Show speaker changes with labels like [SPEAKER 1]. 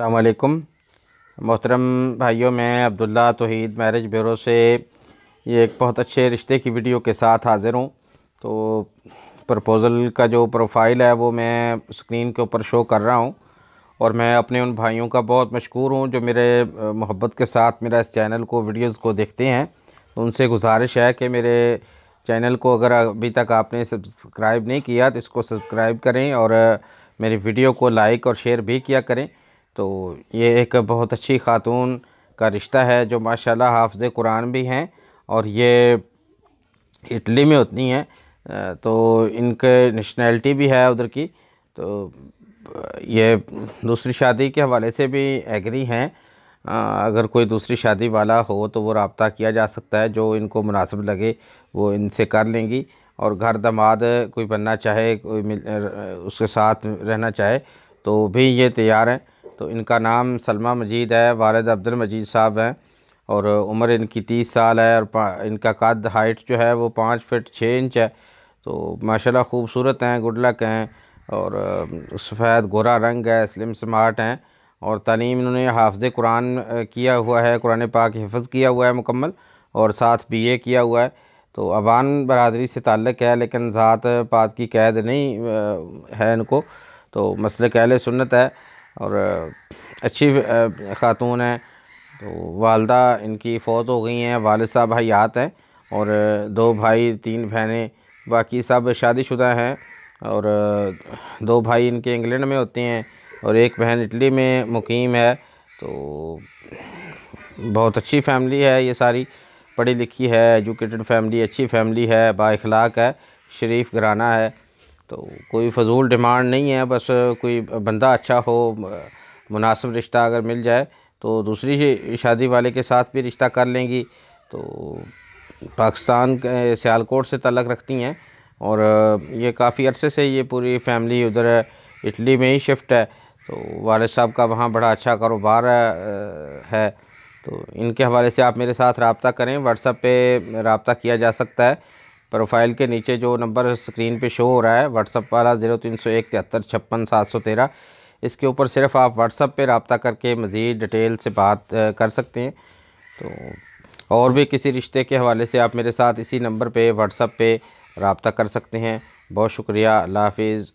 [SPEAKER 1] अल्लाम मोहतरम भाइयों मैं अब्दुल्ला तोहद मैरिज ब्यूरो से ये एक बहुत अच्छे रिश्ते की वीडियो के साथ हाज़िर हूँ तो प्रपोज़ल का जो प्रोफाइल है वो मैं स्क्रीन के ऊपर शो कर रहा हूँ और मैं अपने उन भाइयों का बहुत मशहूर हूँ जो मेरे मोहब्बत के साथ मेरा इस चैनल को वीडियोज़ को देखते हैं तो उनसे गुजारिश है कि मेरे चैनल को अगर अभी तक आपने सब्सक्राइब नहीं किया तो इसको सब्सक्राइब करें और मेरी वीडियो को लाइक और शेयर भी किया करें तो ये एक बहुत अच्छी ख़ातून का रिश्ता है जो माशाल्लाह हाफ़ कुरान भी हैं और ये इटली में होती हैं तो इनके नेशनैलिटी भी है उधर की तो ये दूसरी शादी के हवाले से भी एग्री हैं अगर कोई दूसरी शादी वाला हो तो वो रबता किया जा सकता है जो इनको मुनासिब लगे वो इनसे कर लेंगी और घर दमाद कोई बनना चाहे कोई मिल उसके साथ रहना चाहे तो भी ये तैयार हैं तो इनका नाम सलमा मजीद है वालद अब्दुल मजीद साहब हैं और उम्र इनकी तीस साल है और इनका कद हाइट जो है वो पाँच फिट छः इंच है तो माशाल्लाह खूबसूरत हैं गुड लक हैं और सफ़ेद गोरा रंग है स्लिम स्मार्ट हैं और तलीम इन्होंने हाफ़ कुरान किया हुआ है कुरान पाक हिफ़ किया हुआ है मुकम्मल और साथ बी ए किया हुआ है तो अवान बरदरी से ताल्लक़ है लेकिन ज़ात पात की कैद नहीं है इनको तो मसल कहल सुन्नत है और अच्छी ख़ातून हैं तो वालदा इनकी फ़ौत हो गई हैं वालद साहब हयात हैं और दो भाई तीन बहनें बाकी सब शादीशुदा हैं और दो भाई इनके इंग्लैंड में होते हैं और एक बहन इटली में मुकीम है तो बहुत अच्छी फैमिली है ये सारी पढ़ी लिखी है एजुकेटेड फैमिली अच्छी फैमिली है बाखलाक है शरीफ घराना है तो कोई फजूल डिमांड नहीं है बस कोई बंदा अच्छा हो मुनासिब रिश्ता अगर मिल जाए तो दूसरी शादी वाले के साथ भी रिश्ता कर लेंगी तो पाकिस्तान सियालकोट से तलक रखती हैं और ये काफ़ी अरसे से ये पूरी फैमिली उधर इटली में ही शिफ्ट है तो वालद साहब का वहाँ बड़ा अच्छा कारोबार है तो इनके हवाले से आप मेरे साथ रबता करें व्हाट्सएप पे रबता किया जा सकता है प्रोफाइल के नीचे जो नंबर स्क्रीन पे शो हो रहा है व्हाट्सअप वाला ज़ीरो तीन सौ एक तिहत्तर छप्पन सात सौ तेरह इसके ऊपर सिर्फ आप व्हाट्सअप पे रबता करके मज़ीद डिटेल से बात कर सकते हैं तो और भी किसी रिश्ते के हवाले से आप मेरे साथ इसी नंबर पर व्हाट्सअप पर रबता कर सकते हैं बहुत शुक्रिया अल्लाह हाफिज़